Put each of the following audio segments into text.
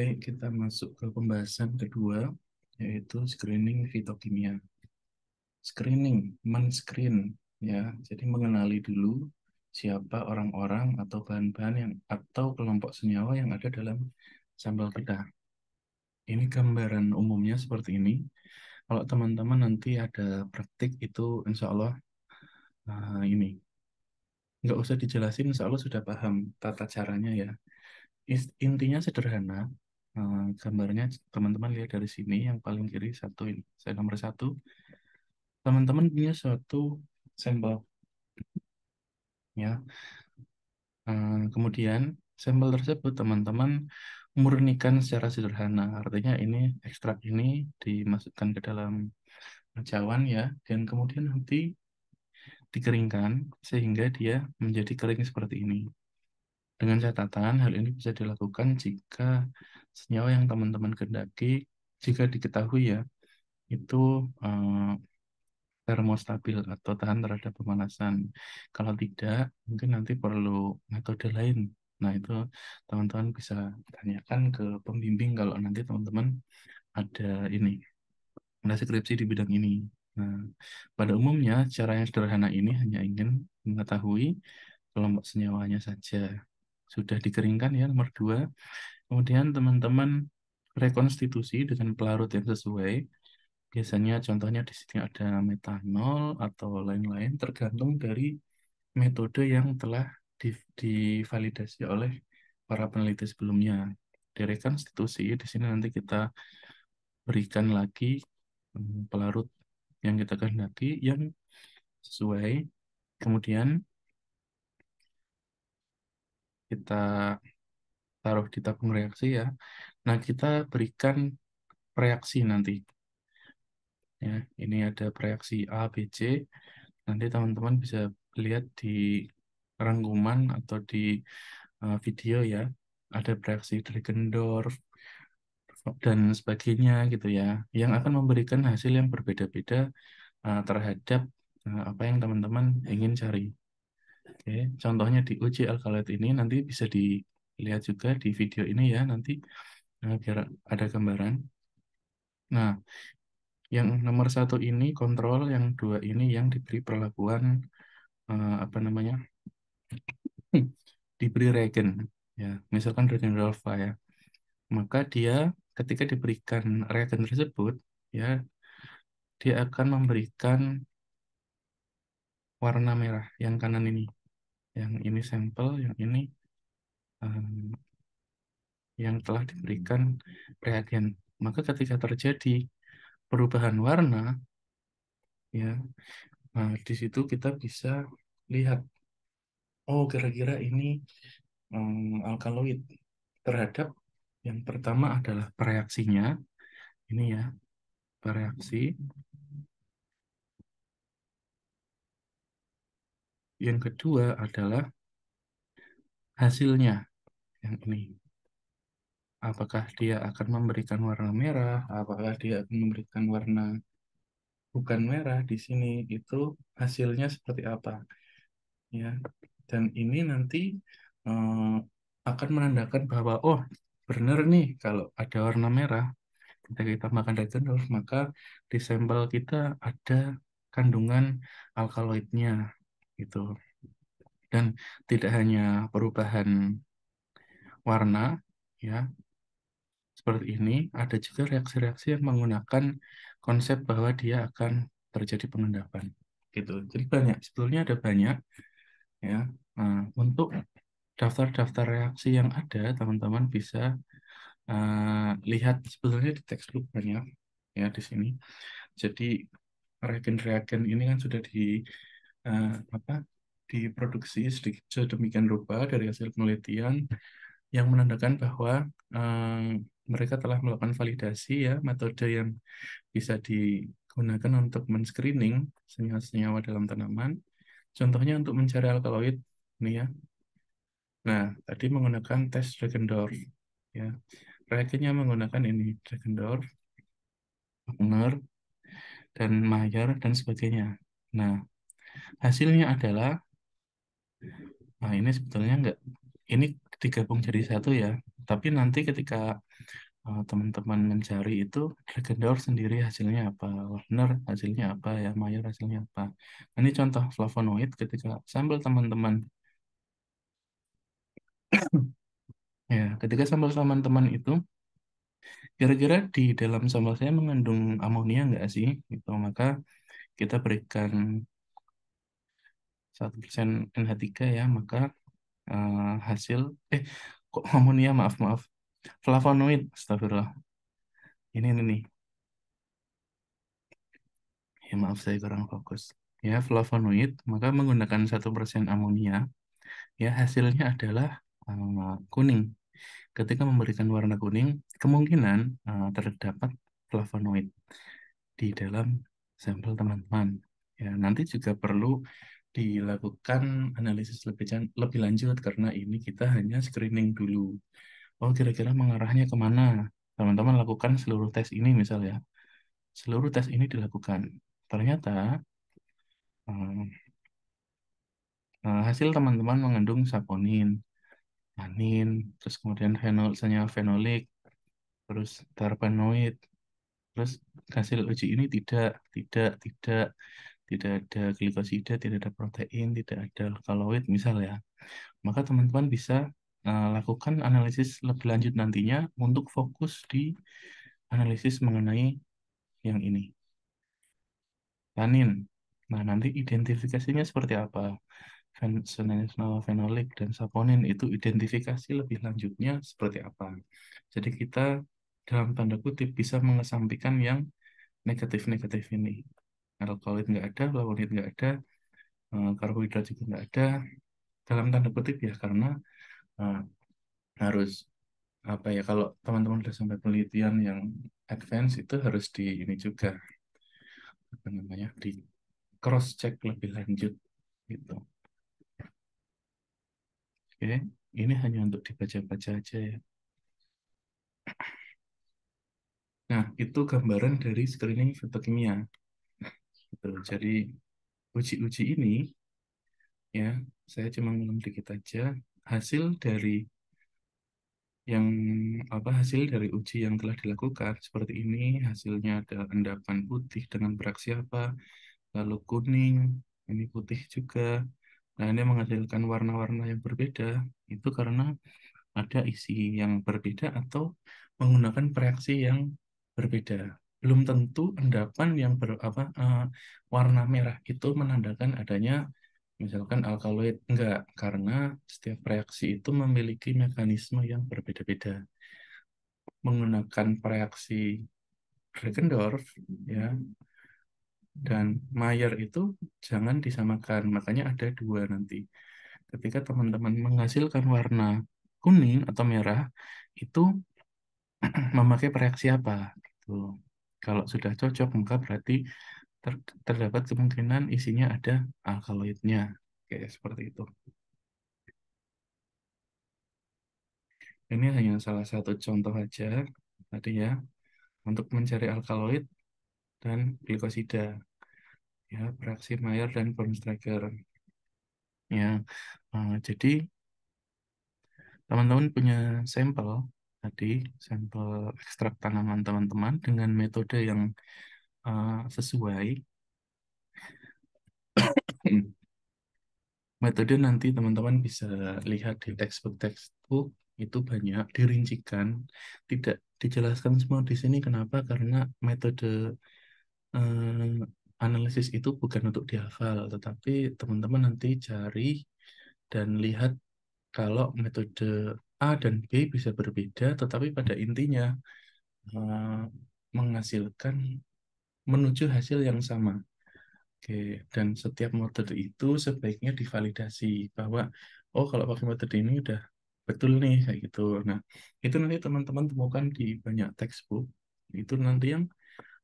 Baik, kita masuk ke pembahasan kedua, yaitu screening fitokimia. Screening, men-screen, ya. Jadi mengenali dulu siapa orang-orang atau bahan-bahan yang atau kelompok senyawa yang ada dalam sambal kita. Ini gambaran umumnya seperti ini. Kalau teman-teman nanti ada praktik itu insya Allah uh, ini. Nggak usah dijelasin, insya Allah sudah paham tata caranya ya intinya sederhana Eh, gambarnya teman-teman lihat dari sini yang paling kiri satu ini saya nomor satu teman-teman punya suatu sampel ya eh, kemudian sampel tersebut teman-teman murnikan secara sederhana artinya ini ekstrak ini dimasukkan ke dalam cawan ya dan kemudian nanti dikeringkan sehingga dia menjadi kering seperti ini dengan catatan hal ini bisa dilakukan jika Senyawa yang teman-teman kendaki, jika diketahui ya, itu eh, termostabil atau tahan terhadap pemanasan. Kalau tidak, mungkin nanti perlu metode lain. Nah, itu teman-teman bisa tanyakan ke pembimbing kalau nanti teman-teman ada ini, ada skripsi di bidang ini. Nah, pada umumnya cara yang sederhana ini hanya ingin mengetahui kelompok senyawanya saja. Sudah dikeringkan ya nomor dua Kemudian teman-teman rekonstitusi dengan pelarut yang sesuai. Biasanya contohnya di sini ada metanol atau lain-lain tergantung dari metode yang telah divalidasi oleh para peneliti sebelumnya. Di rekonstitusi di sini nanti kita berikan lagi hmm, pelarut yang kita kehendaki yang sesuai. Kemudian kita taruh di tabung reaksi ya. Nah, kita berikan reaksi nanti. Ya, ini ada reaksi A, B, C. Nanti teman-teman bisa lihat di rangkuman atau di e, video ya. Ada reaksi Drakendorf dan sebagainya gitu ya. Yang akan memberikan hasil yang berbeda-beda e, terhadap e, apa yang teman-teman ingin cari. Oke, contohnya di uji alkaloid ini nanti bisa di lihat juga di video ini ya nanti nah, biar ada gambaran. Nah, yang nomor satu ini kontrol, yang dua ini yang diberi perlakuan uh, apa namanya diberi regen ya, misalkan regen alpha ya, maka dia ketika diberikan regen tersebut ya dia akan memberikan warna merah yang kanan ini yang ini sampel, yang ini yang telah diberikan reagen. Maka ketika terjadi perubahan warna, ya, nah, di situ kita bisa lihat, oh kira-kira ini um, alkaloid terhadap yang pertama adalah reaksinya ini ya, bereaksi Yang kedua adalah hasilnya yang ini. Apakah dia akan memberikan warna merah? Apakah dia akan memberikan warna bukan merah di sini? Itu hasilnya seperti apa? Ya. Dan ini nanti eh, akan menandakan bahwa oh, benar nih kalau ada warna merah kita kita makan dagenor maka di sampel kita ada kandungan alkaloidnya gitu dan tidak hanya perubahan warna ya seperti ini ada juga reaksi-reaksi yang menggunakan konsep bahwa dia akan terjadi pengendapan gitu jadi banyak sebetulnya ada banyak ya nah, untuk daftar-daftar reaksi yang ada teman-teman bisa uh, lihat sebetulnya di textbook banyak ya di sini jadi reagen-reagen ini kan sudah di uh, apa diproduksi sedemikian rupa dari hasil penelitian yang menandakan bahwa um, mereka telah melakukan validasi ya metode yang bisa digunakan untuk men-screening senyawa-senyawa dalam tanaman. Contohnya untuk mencari alkaloid ini ya. Nah, tadi menggunakan tes Dragendorf ya. Reagennya menggunakan ini Dragendorf, Wagner, dan Mayer dan sebagainya. Nah, hasilnya adalah nah ini sebetulnya enggak ini digabung jadi satu ya. Tapi nanti ketika eh, teman-teman uh, mencari itu Dragendor sendiri hasilnya apa, Warner hasilnya apa, ya Mayer hasilnya apa. ini contoh flavonoid ketika sambil teman-teman ya ketika sambal teman-teman itu kira-kira di dalam sambal saya mengandung amonia nggak sih gitu maka kita berikan satu persen NH3 ya maka uh, hasil eh kok amonia ya? maaf maaf flavonoid astagfirullah ini ini nih ya maaf saya kurang fokus ya flavonoid maka menggunakan satu persen amonia ya hasilnya adalah uh, kuning ketika memberikan warna kuning kemungkinan uh, terdapat flavonoid di dalam sampel teman-teman ya nanti juga perlu dilakukan analisis lebih lebih lanjut karena ini kita hanya screening dulu. Oh, kira-kira mengarahnya kemana? Teman-teman lakukan seluruh tes ini misalnya. Seluruh tes ini dilakukan. Ternyata um, hasil teman-teman mengandung saponin, anin, terus kemudian fenol, fenolik, terus terpenoid, terus hasil uji ini tidak, tidak, tidak tidak ada glikosida, tidak ada protein, tidak ada alkaloid misal ya, maka teman-teman bisa uh, lakukan analisis lebih lanjut nantinya untuk fokus di analisis mengenai yang ini. Tanin. Nah, nanti identifikasinya seperti apa? Senenal fenolik dan saponin itu identifikasi lebih lanjutnya seperti apa? Jadi kita dalam tanda kutip bisa mengesampingkan yang negatif-negatif ini alkoholit nggak ada flavonoid nggak ada eh, karbohidrat juga nggak ada dalam tanda petik ya karena uh, harus apa ya kalau teman-teman sudah sampai penelitian yang advance itu harus di ini juga apa namanya di cross check lebih lanjut gitu oke ini hanya untuk dibaca-baca aja ya nah itu gambaran dari screening fitokimia gitu. Jadi uji-uji ini ya saya cuma ngulang dikit aja hasil dari yang apa hasil dari uji yang telah dilakukan seperti ini hasilnya ada endapan putih dengan beraksi apa lalu kuning ini putih juga nah ini menghasilkan warna-warna yang berbeda itu karena ada isi yang berbeda atau menggunakan reaksi yang berbeda belum tentu endapan yang ber, apa uh, warna merah itu menandakan adanya misalkan alkaloid enggak karena setiap reaksi itu memiliki mekanisme yang berbeda-beda menggunakan reaksi Regendorf ya dan Mayer itu jangan disamakan makanya ada dua nanti ketika teman-teman menghasilkan warna kuning atau merah itu memakai reaksi apa gitu kalau sudah cocok, maka berarti ter terdapat kemungkinan isinya ada alkaloidnya. Kayak seperti itu. Ini hanya salah satu contoh aja tadi ya untuk mencari alkaloid dan glikosida ya reaksi Mayer dan Brunsteiger ya uh, jadi teman-teman punya sampel tadi sampel ekstrak tanaman teman-teman dengan metode yang uh, sesuai. metode nanti teman-teman bisa lihat di textbook textbook itu banyak dirincikan, tidak dijelaskan semua di sini kenapa karena metode uh, analisis itu bukan untuk dihafal, tetapi teman-teman nanti cari dan lihat kalau metode A dan B bisa berbeda, tetapi pada intinya uh, menghasilkan menuju hasil yang sama. Oke, dan setiap metode itu sebaiknya divalidasi bahwa oh kalau pakai metode ini udah betul nih kayak gitu. Nah, itu nanti teman-teman temukan di banyak textbook. Itu nanti yang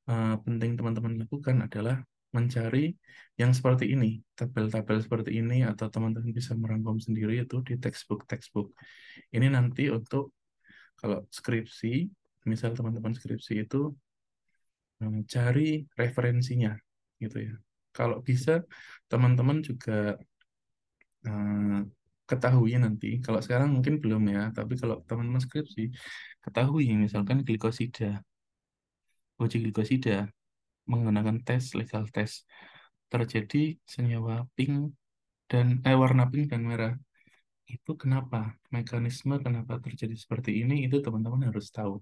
uh, penting teman-teman lakukan adalah mencari yang seperti ini, tabel-tabel seperti ini, atau teman-teman bisa merangkum sendiri itu di textbook-textbook. Ini nanti untuk kalau skripsi, misal teman-teman skripsi itu mencari eh, referensinya, gitu ya. Kalau bisa, teman-teman juga uh, ketahui nanti. Kalau sekarang mungkin belum ya, tapi kalau teman-teman skripsi, ketahui misalkan glikosida, uji glikosida menggunakan tes legal test terjadi senyawa pink dan eh, warna pink dan merah itu kenapa mekanisme kenapa terjadi seperti ini itu teman-teman harus tahu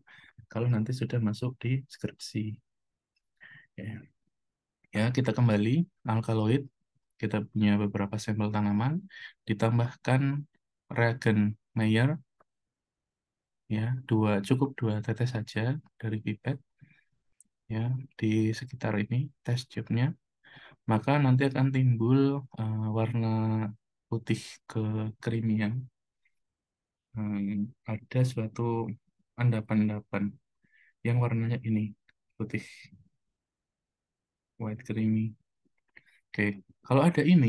kalau nanti sudah masuk di skripsi ya, ya kita kembali alkaloid kita punya beberapa sampel tanaman ditambahkan reagen Mayer ya dua cukup dua tetes saja dari pipet ya di sekitar ini test chipnya maka nanti akan timbul uh, warna putih ke krimian hmm, ada suatu endapan-endapan yang warnanya ini putih white creamy oke kalau ada ini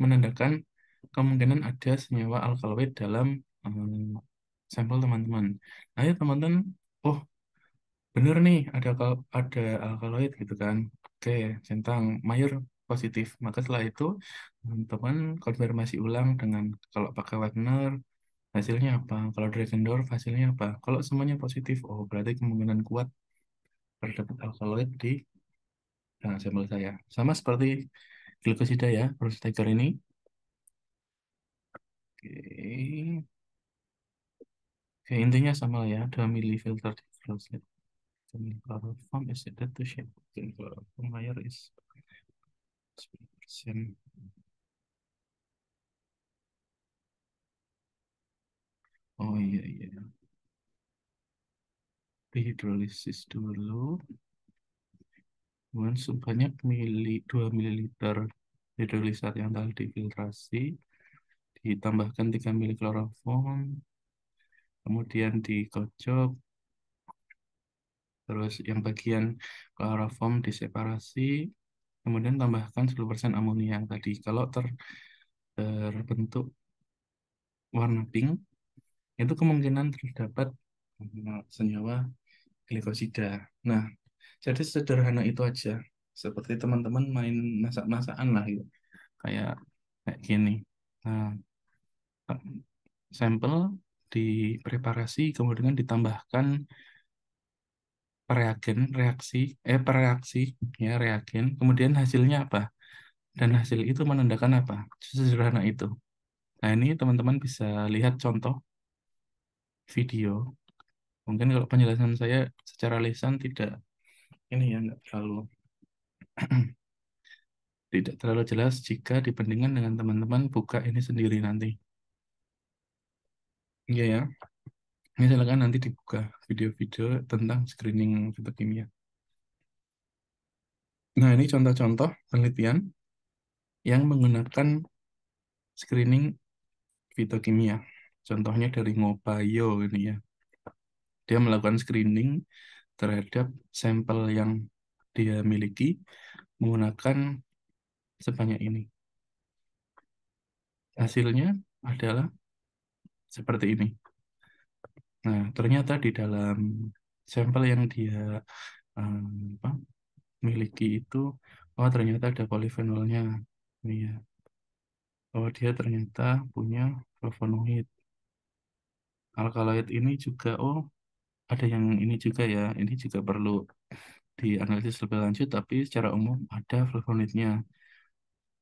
menandakan kemungkinan ada senyawa alkaloid dalam um, sampel teman-teman. Ayo teman-teman, oh bener nih ada ada alkaloid gitu kan oke centang mayor positif maka setelah itu teman-teman konfirmasi ulang dengan kalau pakai Wagner hasilnya apa kalau Dragendorf hasilnya apa kalau semuanya positif oh berarti kemungkinan kuat terdapat alkaloid di nah, sampel saya sama seperti glukosida ya prostaker ini oke oke intinya sama ya 2 mili filter di Then chloroform is added to shape the chloroform layer is Oh iya iya. Dihidrolisis dulu. Kemudian sebanyak mili, 2 ml hidrolisat yang telah difiltrasi ditambahkan 3 ml kloroform kemudian dikocok Terus yang bagian chloroform diseparasi, kemudian tambahkan 10% amonia yang tadi. Kalau ter, terbentuk warna pink, itu kemungkinan terdapat senyawa glikosida. Nah, jadi sederhana itu aja. Seperti teman-teman main masak-masakan lah gitu. Kayak kayak gini. Nah, sampel dipreparasi kemudian ditambahkan reagen, reaksi, eh pereaksi, ya reagen. Kemudian hasilnya apa? Dan hasil itu menandakan apa? Sesederhana itu. Nah ini teman-teman bisa lihat contoh video. Mungkin kalau penjelasan saya secara lisan tidak ini ya nggak terlalu tidak terlalu jelas jika dibandingkan dengan teman-teman buka ini sendiri nanti. Iya yeah, ya. Yeah. Ini silakan nanti dibuka video-video tentang screening fitokimia. Nah, ini contoh-contoh penelitian yang menggunakan screening fitokimia. Contohnya dari ngobayo ini ya. Dia melakukan screening terhadap sampel yang dia miliki menggunakan sebanyak ini. Hasilnya adalah seperti ini. Nah, ternyata di dalam sampel yang dia apa, miliki itu, oh ternyata ada polifenolnya. Ini ya. Oh, dia ternyata punya flavonoid. Alkaloid ini juga, oh ada yang ini juga ya, ini juga perlu dianalisis lebih lanjut, tapi secara umum ada flavonoidnya.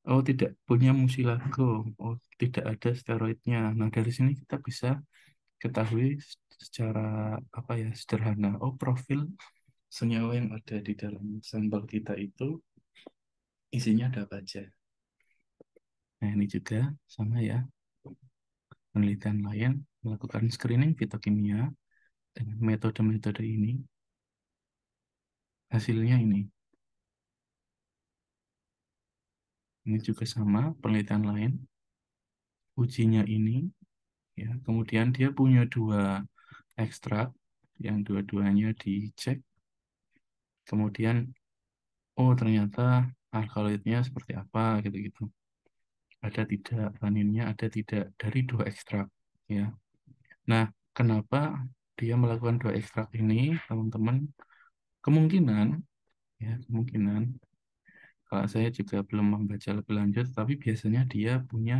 Oh, tidak punya musilago. Oh, tidak ada steroidnya. Nah, dari sini kita bisa ketahui secara apa ya sederhana. Oh, profil senyawa yang ada di dalam sampel kita itu isinya ada apa aja. Nah, ini juga sama ya. Penelitian lain melakukan screening fitokimia dengan metode-metode ini. Hasilnya ini. Ini juga sama penelitian lain. Ujinya ini ya kemudian dia punya dua ekstrak yang dua-duanya dicek kemudian oh ternyata alkaloidnya seperti apa gitu-gitu ada tidak taninnya ada tidak dari dua ekstrak ya nah kenapa dia melakukan dua ekstrak ini teman-teman kemungkinan ya kemungkinan kalau saya juga belum membaca lebih lanjut, tapi biasanya dia punya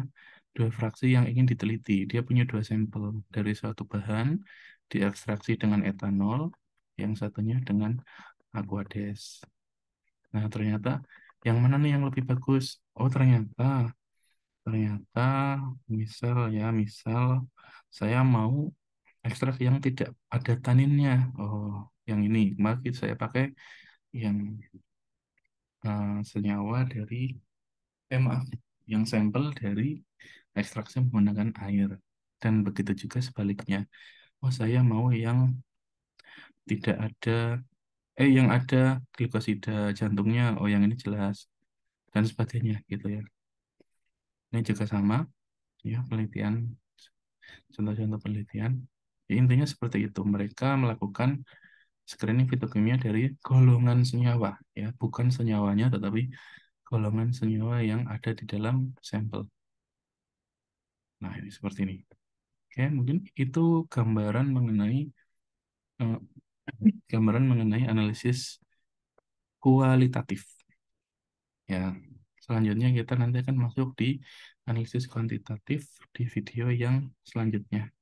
dua fraksi yang ingin diteliti. Dia punya dua sampel dari suatu bahan diekstraksi dengan etanol, yang satunya dengan aquades. Nah, ternyata yang mana nih yang lebih bagus? Oh, ternyata ternyata misal ya, misal saya mau ekstrak yang tidak ada taninnya. Oh, yang ini, maka saya pakai yang uh, senyawa dari eh maaf yang sampel dari ekstraksi menggunakan air dan begitu juga sebaliknya oh saya mau yang tidak ada eh yang ada glukosida jantungnya oh yang ini jelas dan sebagainya gitu ya ini juga sama ya penelitian contoh-contoh penelitian ya, intinya seperti itu mereka melakukan screening fitokimia dari golongan senyawa ya bukan senyawanya tetapi golongan senyawa yang ada di dalam sampel nah ini seperti ini oke mungkin itu gambaran mengenai eh, gambaran mengenai analisis kualitatif ya selanjutnya kita nanti akan masuk di analisis kuantitatif di video yang selanjutnya